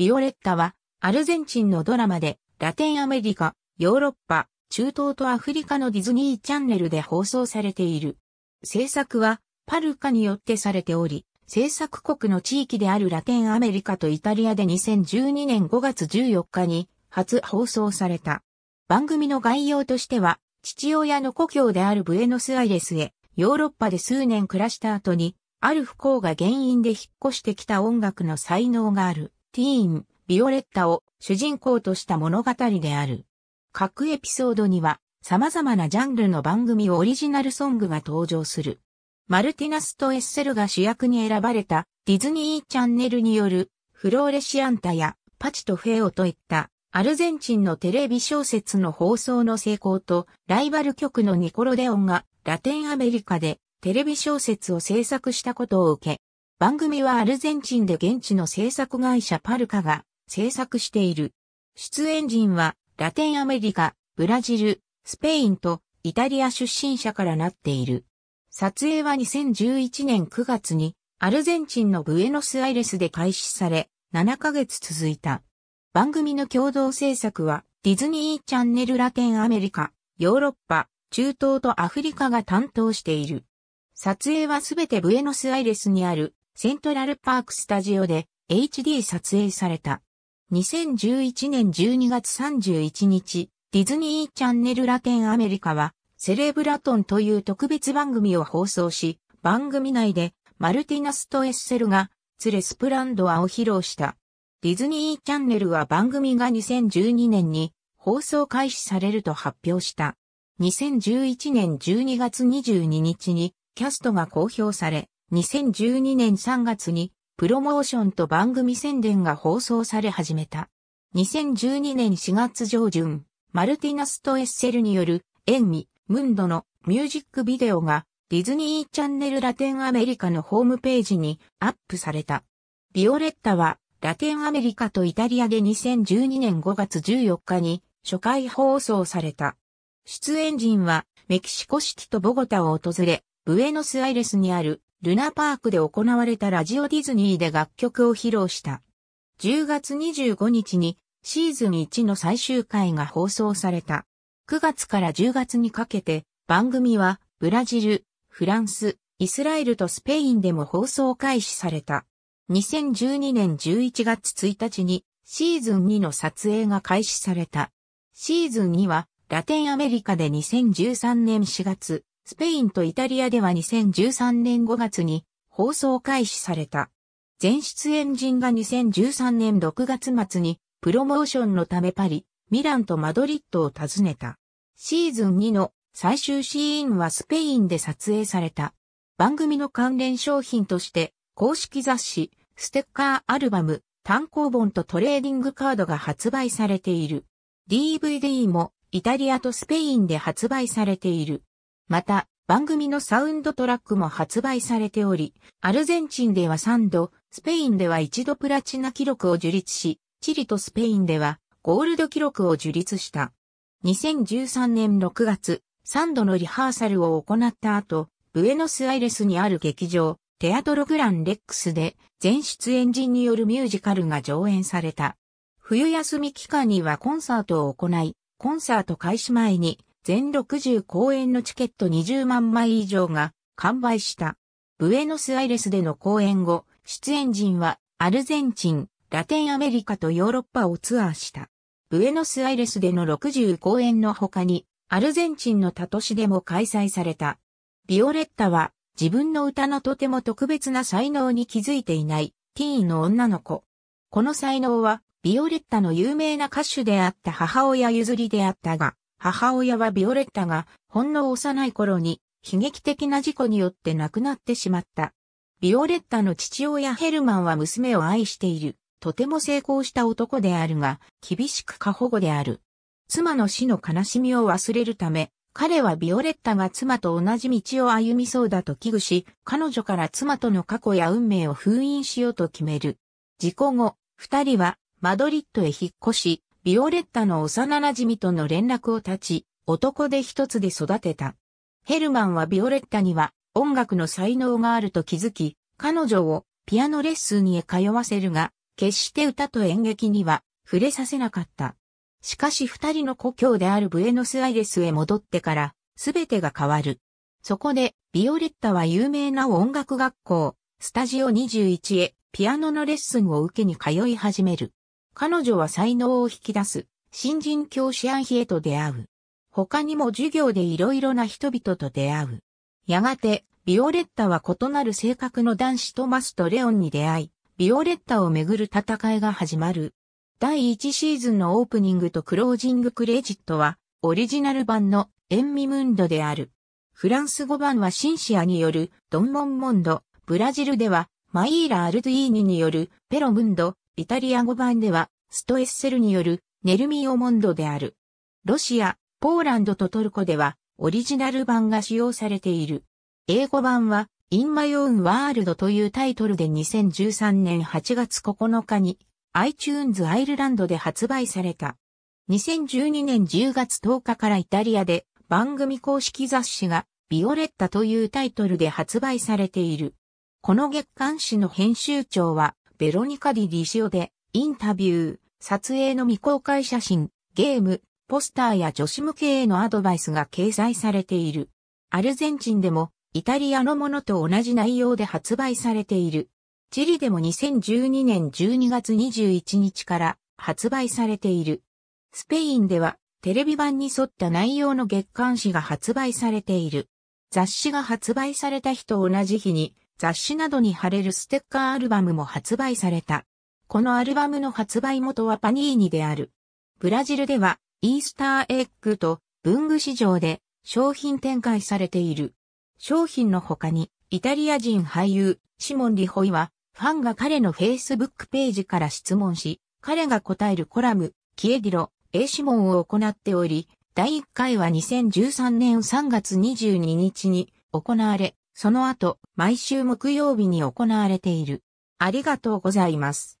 ビオレッタは、アルゼンチンのドラマで、ラテンアメリカ、ヨーロッパ、中東とアフリカのディズニーチャンネルで放送されている。制作は、パルカによってされており、制作国の地域であるラテンアメリカとイタリアで2012年5月14日に、初放送された。番組の概要としては、父親の故郷であるブエノスアイレスへ、ヨーロッパで数年暮らした後に、ある不幸が原因で引っ越してきた音楽の才能がある。ティーン、ビオレッタを主人公とした物語である。各エピソードには様々なジャンルの番組オリジナルソングが登場する。マルティナスとエッセルが主役に選ばれたディズニーチャンネルによるフローレシアンタやパチとフェオといったアルゼンチンのテレビ小説の放送の成功とライバル局のニコロデオンがラテンアメリカでテレビ小説を制作したことを受け、番組はアルゼンチンで現地の制作会社パルカが制作している。出演陣はラテンアメリカ、ブラジル、スペインとイタリア出身者からなっている。撮影は2011年9月にアルゼンチンのブエノスアイレスで開始され、7ヶ月続いた。番組の共同制作はディズニーチャンネルラテンアメリカ、ヨーロッパ、中東とアフリカが担当している。撮影はすべてブエノスアイレスにあるセントラルパークスタジオで HD 撮影された。2011年12月31日、ディズニーチャンネルラテンアメリカは、セレブラトンという特別番組を放送し、番組内でマルティナスとエッセルがツレスプランドアを披露した。ディズニーチャンネルは番組が2012年に放送開始されると発表した。2011年12月22日にキャストが公表され、2012年3月にプロモーションと番組宣伝が放送され始めた。2012年4月上旬、マルティナスとエッセルによる演技、ムンドのミュージックビデオがディズニーチャンネルラテンアメリカのホームページにアップされた。ビオレッタはラテンアメリカとイタリアで2012年5月14日に初回放送された。出演陣はメキシコシティとボゴタを訪れ、ブエノスアイレスにあるルナパークで行われたラジオディズニーで楽曲を披露した。10月25日にシーズン1の最終回が放送された。9月から10月にかけて番組はブラジル、フランス、イスラエルとスペインでも放送開始された。2012年11月1日にシーズン2の撮影が開始された。シーズン2はラテンアメリカで2013年4月、スペインとイタリアでは2013年5月に放送開始された。全出演陣が2013年6月末にプロモーションのためパリ、ミランとマドリッドを訪ねた。シーズン2の最終シーンはスペインで撮影された。番組の関連商品として公式雑誌、ステッカーアルバム、単行本とトレーディングカードが発売されている。DVD もイタリアとスペインで発売されている。また、番組のサウンドトラックも発売されており、アルゼンチンでは3度、スペインでは1度プラチナ記録を樹立し、チリとスペインではゴールド記録を樹立した。2013年6月、3度のリハーサルを行った後、ブエノスアイレスにある劇場、テアトログランレックスで全出演人によるミュージカルが上演された。冬休み期間にはコンサートを行い、コンサート開始前に全60公演のチケット20万枚以上が完売した。ブエノスアイレスでの公演後、出演陣はアルゼンチン、ラテンアメリカとヨーロッパをツアーした。ブエノスアイレスでの60公演の他に、アルゼンチンの他都市でも開催された。ビオレッタは自分の歌のとても特別な才能に気づいていないティーンの女の子。この才能はビオレッタの有名な歌手であった母親譲りであったが、母親はビオレッタが、ほんの幼い頃に、悲劇的な事故によって亡くなってしまった。ビオレッタの父親ヘルマンは娘を愛している。とても成功した男であるが、厳しく過保護である。妻の死の悲しみを忘れるため、彼はビオレッタが妻と同じ道を歩みそうだと危惧し、彼女から妻との過去や運命を封印しようと決める。事故後、二人はマドリッドへ引っ越し、ビオレッタの幼馴染との連絡を断ち、男で一つで育てた。ヘルマンはビオレッタには音楽の才能があると気づき、彼女をピアノレッスンに通わせるが、決して歌と演劇には触れさせなかった。しかし二人の故郷であるブエノスアイレスへ戻ってから、すべてが変わる。そこで、ビオレッタは有名な音楽学校、スタジオ21へピアノのレッスンを受けに通い始める。彼女は才能を引き出す、新人教師アンヒエと出会う。他にも授業でいろいろな人々と出会う。やがて、ビオレッタは異なる性格の男子トマスとレオンに出会い、ビオレッタをめぐる戦いが始まる。第1シーズンのオープニングとクロージングクレジットは、オリジナル版のエンミムンドである。フランス語版はシンシアによるドンモンモンド、ブラジルではマイーラ・アルドゥイーニによるペロムンド、イタリア語版では、ストエッセルによる、ネルミオモンドである。ロシア、ポーランドとトルコでは、オリジナル版が使用されている。英語版は、インマヨンワールドというタイトルで2013年8月9日に iTunes アイルランドで発売された。2012年10月10日からイタリアで番組公式雑誌がビオレッタというタイトルで発売されている。この月刊誌の編集長はベロニカ・ディ・ディシオで、インタビュー、撮影の未公開写真、ゲーム、ポスターや女子向けへのアドバイスが掲載されている。アルゼンチンでも、イタリアのものと同じ内容で発売されている。チリでも2012年12月21日から発売されている。スペインではテレビ版に沿った内容の月刊誌が発売されている。雑誌が発売された日と同じ日に雑誌などに貼れるステッカーアルバムも発売された。このアルバムの発売元はパニーニである。ブラジルではイースターエッグと文具市場で商品展開されている。商品の他にイタリア人俳優シモン・リホイはファンが彼のフェイスブックページから質問し、彼が答えるコラム、キエディロ、エシモンを行っており、第1回は2013年3月22日に行われ、その後、毎週木曜日に行われている。ありがとうございます。